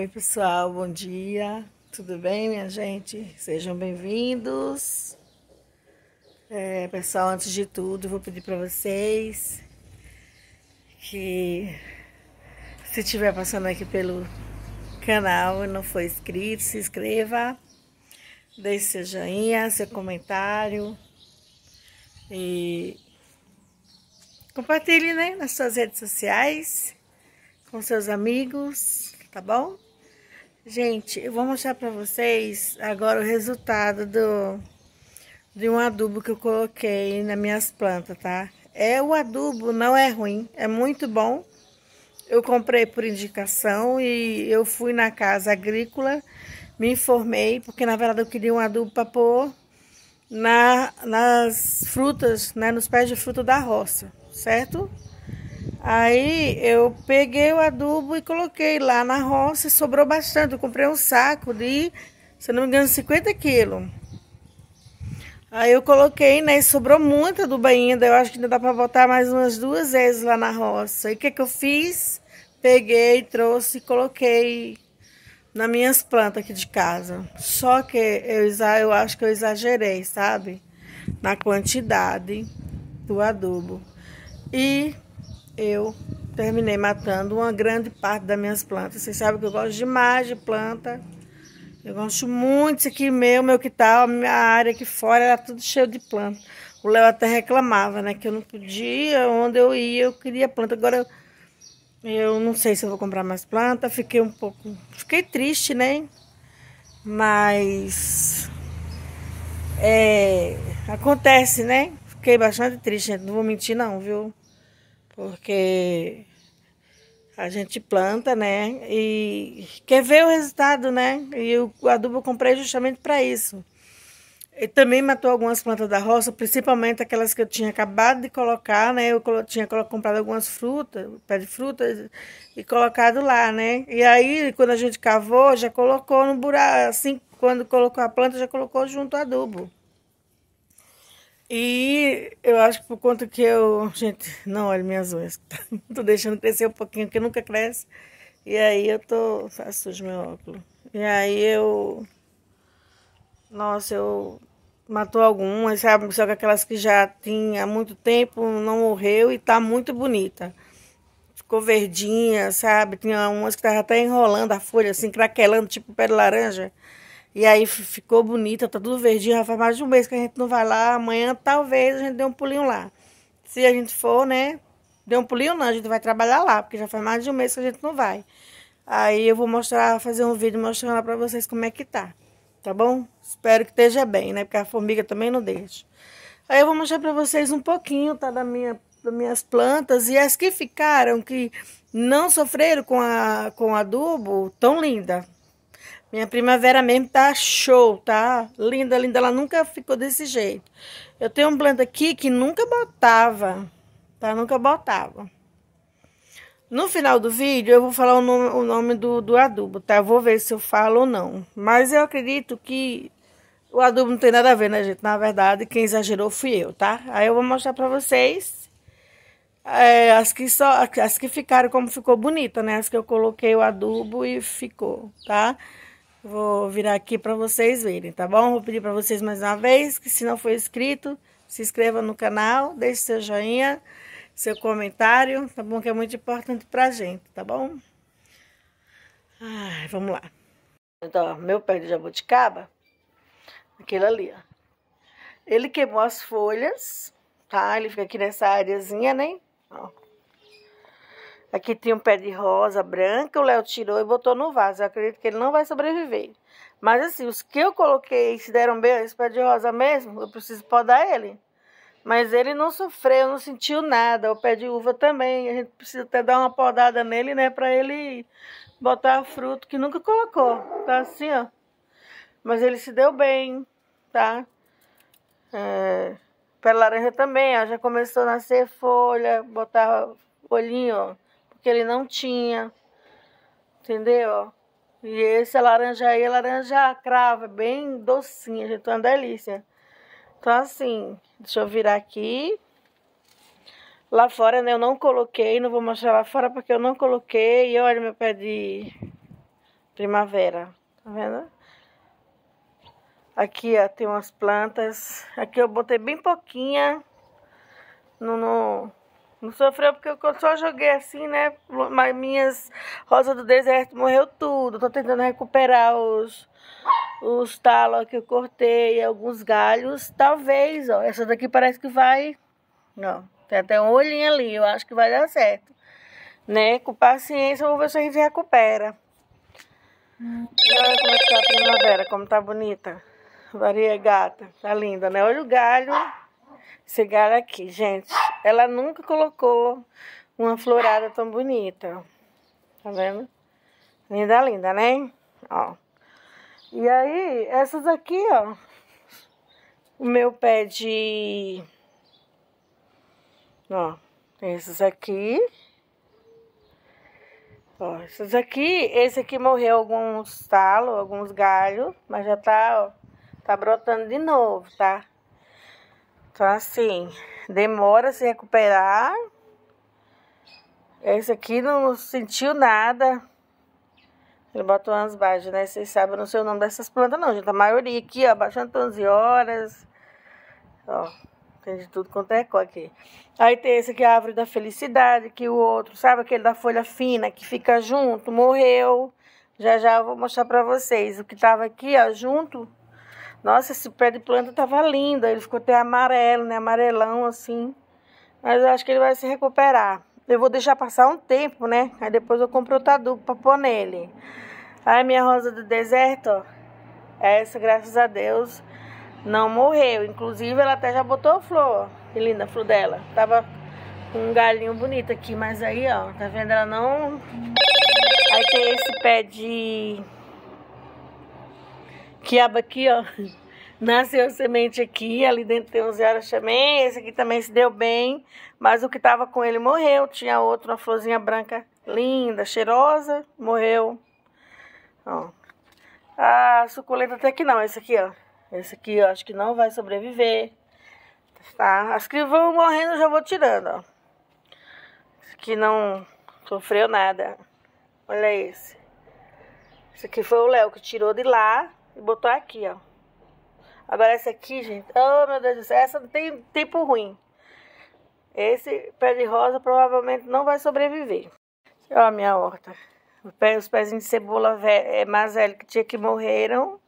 Oi, pessoal, bom dia. Tudo bem, minha gente? Sejam bem-vindos. É, pessoal, antes de tudo, vou pedir para vocês que se estiver passando aqui pelo canal e não for inscrito, se inscreva, deixe seu joinha, seu comentário e compartilhe né, nas suas redes sociais com seus amigos, tá bom? Gente, eu vou mostrar pra vocês agora o resultado do, de um adubo que eu coloquei nas minhas plantas, tá? É o adubo, não é ruim, é muito bom. Eu comprei por indicação e eu fui na casa agrícola, me informei, porque na verdade eu queria um adubo para pôr na, nas frutas, né, nos pés de fruta da roça, certo? Aí eu peguei o adubo e coloquei lá na roça, sobrou bastante. Eu comprei um saco de, se não me engano, 50 quilos. Aí eu coloquei, né? Sobrou muito adubo ainda. Eu acho que ainda dá para botar mais umas duas vezes lá na roça. E o que, que eu fiz? Peguei, trouxe e coloquei nas minhas plantas aqui de casa. Só que eu, eu acho que eu exagerei, sabe? Na quantidade do adubo. E eu terminei matando uma grande parte das minhas plantas. Vocês sabem que eu gosto demais de planta. Eu gosto muito disso aqui meu, meu quintal, a minha área aqui fora era tudo cheio de planta. O Léo até reclamava, né, que eu não podia, onde eu ia, eu queria planta. Agora eu, não sei se eu vou comprar mais planta. Fiquei um pouco, fiquei triste, né? Mas é, acontece, né? Fiquei bastante triste, gente. não vou mentir não, viu? porque a gente planta, né? E quer ver o resultado, né? E o adubo eu comprei justamente para isso. E também matou algumas plantas da roça, principalmente aquelas que eu tinha acabado de colocar, né? Eu tinha comprado algumas frutas, pé de fruta, e colocado lá, né? E aí, quando a gente cavou, já colocou no buraco, assim, quando colocou a planta, já colocou junto o adubo. E eu acho que por conta que eu. Gente, não olha minhas unhas. tô deixando crescer um pouquinho, que nunca cresce. E aí eu tô. faço sujo meu óculos. E aí eu. Nossa, eu. Matou algumas, sabe? Só que aquelas que já tinha há muito tempo, não morreu e tá muito bonita. Ficou verdinha, sabe? Tinha umas que tava até enrolando a folha, assim, craquelando, tipo pé de laranja. E aí ficou bonita, tá tudo verdinho. Já faz mais de um mês que a gente não vai lá. Amanhã talvez a gente dê um pulinho lá. Se a gente for, né? Dê um pulinho não, a gente vai trabalhar lá, porque já faz mais de um mês que a gente não vai. Aí eu vou mostrar, fazer um vídeo mostrando lá pra vocês como é que tá. Tá bom? Espero que esteja bem, né? Porque a formiga também não deixa. Aí eu vou mostrar pra vocês um pouquinho, tá? Da minha, das minhas plantas. E as que ficaram, que não sofreram com, a, com adubo, tão linda. Minha primavera mesmo tá show, tá? Linda, linda. Ela nunca ficou desse jeito. Eu tenho um planta aqui que nunca botava, tá? Nunca botava. No final do vídeo eu vou falar o nome, o nome do, do, adubo, tá? Eu vou ver se eu falo ou não. Mas eu acredito que o adubo não tem nada a ver, né, gente? Na verdade, quem exagerou fui eu, tá? Aí eu vou mostrar pra vocês é, as, que só, as que ficaram como ficou bonita, né? As que eu coloquei o adubo e ficou, tá? Tá? Vou virar aqui para vocês verem, tá bom? Vou pedir para vocês mais uma vez que se não for inscrito, se inscreva no canal, deixe seu joinha, seu comentário, tá bom? Que é muito importante pra gente, tá bom? Ai, vamos lá. Então, ó, meu pé de jabuticaba, aquele ali, ó. Ele queimou as folhas, tá? Ele fica aqui nessa areazinha, né? Ó. Aqui tinha um pé de rosa branca, o Léo tirou e botou no vaso. Eu acredito que ele não vai sobreviver. Mas assim, os que eu coloquei se deram bem, esse pé de rosa mesmo, eu preciso podar ele. Mas ele não sofreu, não sentiu nada. O pé de uva também, a gente precisa até dar uma podada nele, né, para ele botar fruto que nunca colocou. Tá assim, ó. Mas ele se deu bem, tá? É... Pé laranja também, ó, já começou a nascer folha, botar olhinho, ó que ele não tinha. Entendeu? E esse é laranja aí é laranja crava, bem docinha, gente, uma delícia. Então, assim, deixa eu virar aqui. Lá fora, né, eu não coloquei, não vou mostrar lá fora porque eu não coloquei. E olha meu pé de primavera, tá vendo? Aqui, ó, tem umas plantas. Aqui eu botei bem pouquinha. No, no, não sofreu porque eu só joguei assim, né? Mas minhas rosas do deserto morreu tudo. Tô tentando recuperar os, os talos que eu cortei, alguns galhos. Talvez, ó. Essa daqui parece que vai. Não, tem até um olhinho ali. Eu acho que vai dar certo. Né? Com paciência, vou ver se a gente recupera. E olha como é que tá a primavera, como tá bonita. Varia Tá linda, né? Olha o galho. Chegar aqui. Gente, ela nunca colocou uma florada tão bonita. Tá vendo? Linda, linda, né? Ó. E aí, essas aqui, ó. O meu pé de... Ó, Essas esses aqui. Ó, esses aqui, esse aqui morreu alguns talos, alguns galhos, mas já tá, ó, tá brotando de novo, tá? Então, assim, demora a se recuperar. Esse aqui não sentiu nada. Ele botou umas baixas, né? Vocês sabem, eu não sei o nome dessas plantas, não, gente. A maioria aqui, ó, baixando 11 horas. Ó, tem de tudo quanto é cor aqui. Aí tem esse aqui, a árvore da felicidade, que o outro, sabe aquele da folha fina que fica junto, morreu. Já já eu vou mostrar pra vocês. O que tava aqui, ó, junto, nossa, esse pé de planta tava tá lindo, ele ficou até amarelo, né? Amarelão assim. Mas eu acho que ele vai se recuperar. Eu vou deixar passar um tempo, né? Aí depois eu compro outro adubo pra pôr nele. Aí minha rosa do deserto, ó. Essa, graças a Deus, não morreu. Inclusive, ela até já botou flor. Que linda a flor dela. Tava com um galinho bonito aqui, mas aí, ó, tá vendo? Ela não... Aí tem esse pé de quiaba aqui, ó. Nasceu semente aqui, ali dentro tem uns chamei. Esse aqui também se deu bem, mas o que tava com ele morreu. Tinha outro, uma florzinha branca linda, cheirosa, morreu. Ó. A ah, suculenta até que não, esse aqui, ó. Esse aqui eu acho que não vai sobreviver. Tá? As que vão morrendo eu já vou tirando, ó. Esse aqui não sofreu nada. Olha esse. Esse aqui foi o Léo que tirou de lá. E botou aqui, ó. Agora essa aqui, gente. Oh, meu Deus do céu. Essa tem tempo ruim. Esse pé de rosa provavelmente não vai sobreviver. Ó a minha horta. Os pezinhos de cebola é mais velho que tinha que morreram.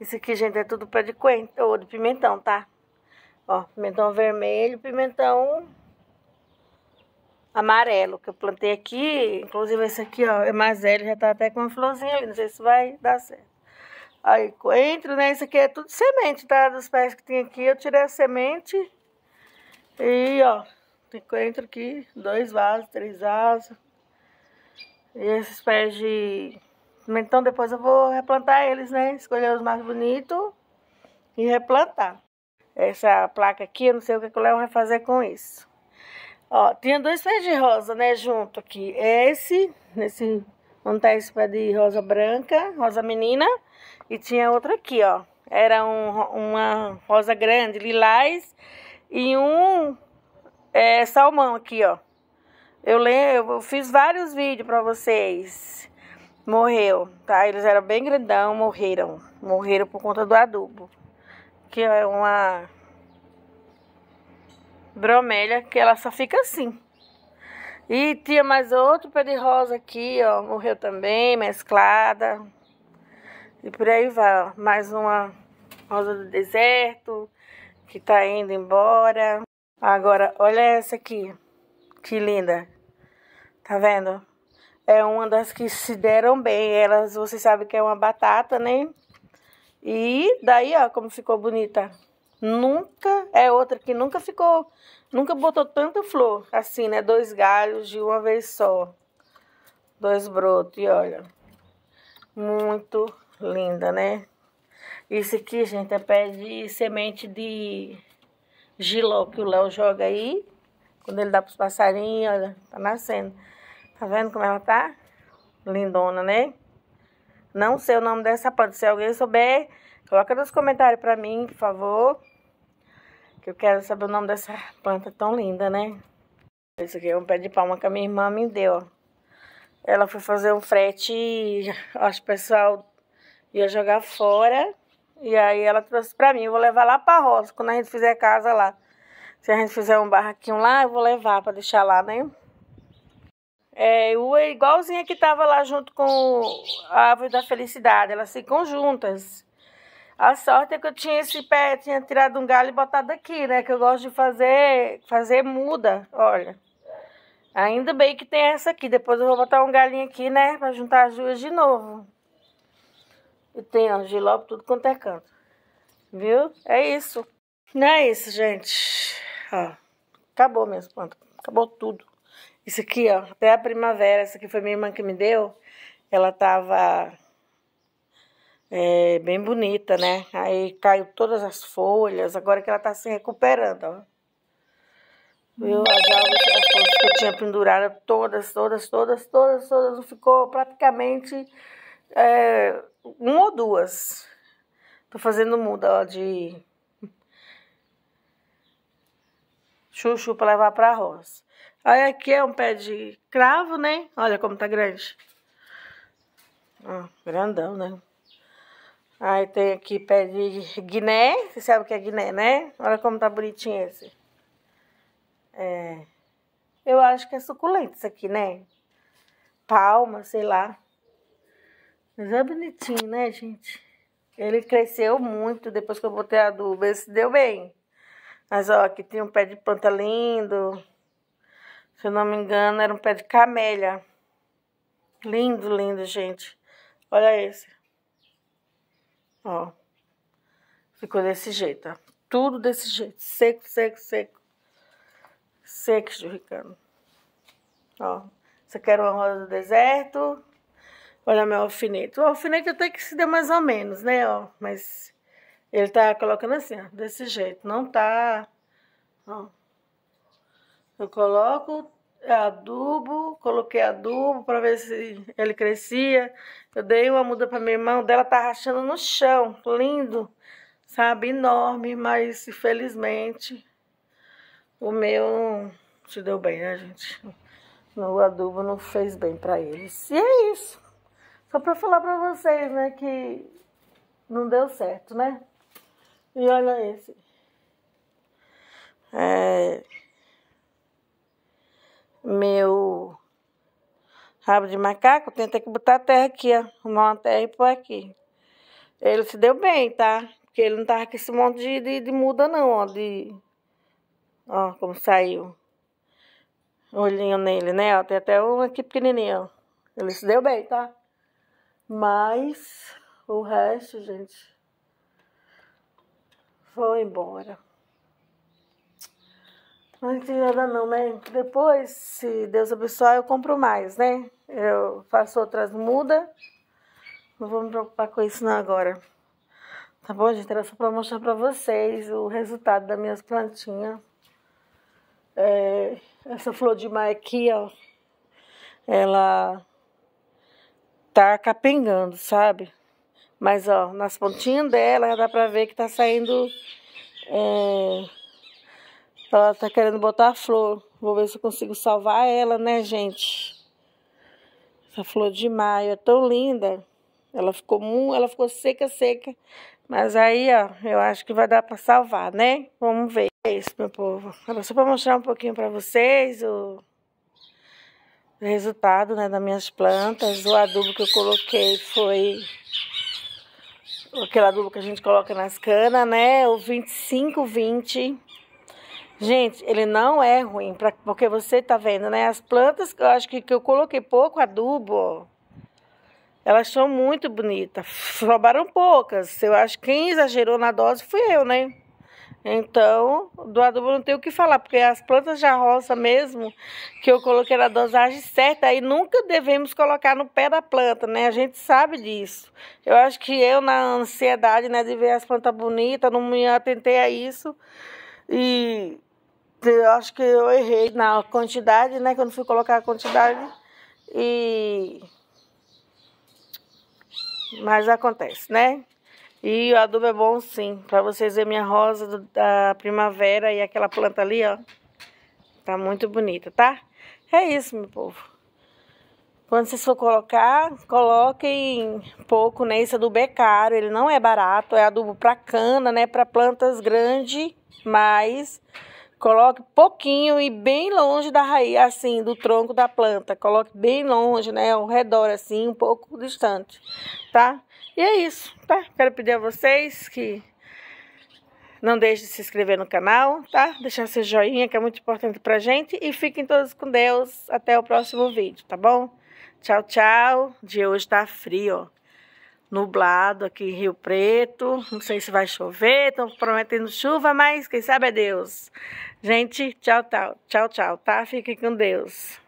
esse aqui, gente, é tudo pé de coentro, ou de pimentão, tá? Ó, pimentão vermelho, pimentão amarelo que eu plantei aqui. Inclusive esse aqui, ó, é mais velho, já tá até com uma florzinha ali. Não sei se vai dar certo. Aí coentro, né? Isso aqui é tudo semente, tá? Dos pés que tem aqui, eu tirei a semente. E, ó, tem coentro aqui, dois vasos, três vasos. E esses pés de então depois eu vou replantar eles, né? Escolher os mais bonitos e replantar. Essa placa aqui, eu não sei o que, que o Léo vai fazer com isso. Ó, tinha dois pés de rosa, né, junto aqui. É esse, nesse um pé de rosa branca, rosa menina. E tinha outra aqui, ó. Era um, uma rosa grande, lilás. E um é, salmão aqui, ó. Eu lembro, eu fiz vários vídeos pra vocês. Morreu, tá? Eles eram bem grandão, morreram. Morreram por conta do adubo. Que é uma bromélia que ela só fica assim. E tinha mais outro pé de rosa aqui, ó, morreu também, mesclada. E por aí vai, ó, mais uma rosa do deserto, que tá indo embora. Agora, olha essa aqui, que linda. Tá vendo? É uma das que se deram bem. Elas, você sabe que é uma batata, né? E daí, ó, como ficou bonita nunca é outra que nunca ficou, nunca botou tanta flor assim, né? Dois galhos de uma vez só, dois brotos e olha, muito linda, né? Isso aqui, gente, é pé de semente de giló que o Léo joga aí. Quando ele dá pros passarinhos, olha, tá nascendo. Tá vendo como ela tá? Lindona, né? Não sei o nome dessa planta. Se alguém souber, Coloca nos comentários pra mim, por favor. Que eu quero saber o nome dessa planta tão linda, né? Esse aqui é um pé de palma que a minha irmã me deu, ó. Ela foi fazer um frete, acho que o pessoal ia jogar fora. E aí ela trouxe pra mim, eu vou levar lá pra roça, quando a gente fizer casa lá. Se a gente fizer um barraquinho lá, eu vou levar pra deixar lá, né? É, igualzinha que tava lá junto com a árvore da felicidade, elas ficam juntas. A sorte é que eu tinha esse pé, tinha tirado um galho e botado aqui, né? Que eu gosto de fazer, fazer muda, olha. Ainda bem que tem essa aqui. Depois eu vou botar um galinho aqui, né? Pra juntar as duas de novo. E tem, ó, giló tudo quanto é canto. Viu? É isso. Não é isso, gente. Ó, acabou minhas plantas. Acabou tudo. Isso aqui, ó, até a primavera. Essa aqui foi minha irmã que me deu. Ela tava é bem bonita, né? Aí caiu todas as folhas, agora que ela tá se recuperando, ó. Viu? As árvores, as que eu tinha pendurada, todas, todas, todas, todas, todas, ficou praticamente é, uma ou duas. Tô fazendo muda, ó, de chuchu para levar para a roça. Aí aqui é um pé de cravo, né? Olha como tá grande. Ó, grandão, né? Aí tem aqui pé de guiné. Você sabe o que é guiné, né? Olha como tá bonitinho esse. É... Eu acho que é suculento isso aqui, né? Palma, sei lá. Mas é bonitinho, né, gente? Ele cresceu muito depois que eu botei adubo. Esse deu bem. Mas, ó, aqui tem um pé de planta lindo. Se eu não me engano, era um pé de camélia. Lindo, lindo, gente. Olha esse. Ó. Ficou desse jeito, ó. Tudo desse jeito. Seco, seco, seco. Seco, esturricando. Ó. Você quer uma rosa do deserto? Olha meu alfinete. O alfinete até que se deu mais ou menos, né, ó. Mas ele tá colocando assim, ó. Desse jeito. Não tá... Ó. Eu coloco é adubo, coloquei adubo para ver se ele crescia. Eu dei uma muda para minha irmã, dela tá rachando no chão, lindo, sabe, enorme, mas infelizmente o meu se deu bem, né, gente? O adubo não fez bem para eles. E é isso. Só para falar para vocês, né, que não deu certo, né? E olha esse. É meu rabo de macaco, tem que botar a terra aqui, ó. Arrumar uma terra e pôr aqui. Ele se deu bem, tá? Porque ele não tava com esse monte de, de, de muda, não, ó. De... Ó, como saiu. Olhinho nele, né? Ó, tem até um aqui pequenininho, ó. Ele se deu bem, tá? Mas o resto, gente, foi embora não entendi nada não, né? Depois, se Deus abençoar, eu compro mais, né? Eu faço outras mudas. Não vou me preocupar com isso não agora. Tá bom, gente? Era só pra mostrar pra vocês o resultado das minhas plantinhas. É, essa flor de maia aqui, ó. Ela tá capengando, sabe? Mas, ó, nas pontinhas dela já dá pra ver que tá saindo... É, ela tá querendo botar a flor. Vou ver se eu consigo salvar ela, né, gente? Essa flor de maio é tão linda. Ela ficou, ela ficou seca, seca. Mas aí, ó, eu acho que vai dar para salvar, né? Vamos ver. É isso, meu povo. Agora só para mostrar um pouquinho para vocês o resultado, né, das minhas plantas. O adubo que eu coloquei foi aquele adubo que a gente coloca nas canas, né? O 25-20. Gente, ele não é ruim, pra, porque você tá vendo, né? As plantas, eu acho que, que eu coloquei pouco adubo, elas são muito bonitas. Roubaram poucas. Eu acho que quem exagerou na dose fui eu, né? Então, do adubo não tem o que falar, porque as plantas de roça mesmo, que eu coloquei na dosagem certa, aí nunca devemos colocar no pé da planta, né? A gente sabe disso. Eu acho que eu, na ansiedade né, de ver as plantas bonitas, não me atentei a isso. E eu acho que eu errei na quantidade, né? Quando fui colocar a quantidade e... Mas acontece, né? E o adubo é bom sim, para vocês verem minha rosa da primavera e aquela planta ali, ó. Tá muito bonita, tá? É isso, meu povo. Quando vocês for colocar, coloquem pouco, né? Esse adubo é caro, ele não é barato, é adubo para cana, né? Para plantas grandes, mas Coloque pouquinho e bem longe da raiz, assim, do tronco da planta. Coloque bem longe, né? Ao redor, assim, um pouco distante, tá? E é isso, tá? Quero pedir a vocês que não deixe de se inscrever no canal, tá? Deixar seu joinha, que é muito importante pra gente. E fiquem todos com Deus. Até o próximo vídeo, tá bom? Tchau, tchau. O dia hoje tá frio, ó. Nublado aqui em Rio Preto. Não sei se vai chover. Estão prometendo chuva, mas quem sabe é Deus. Gente, tchau, tchau, tchau, tchau, tá? Fiquem com Deus.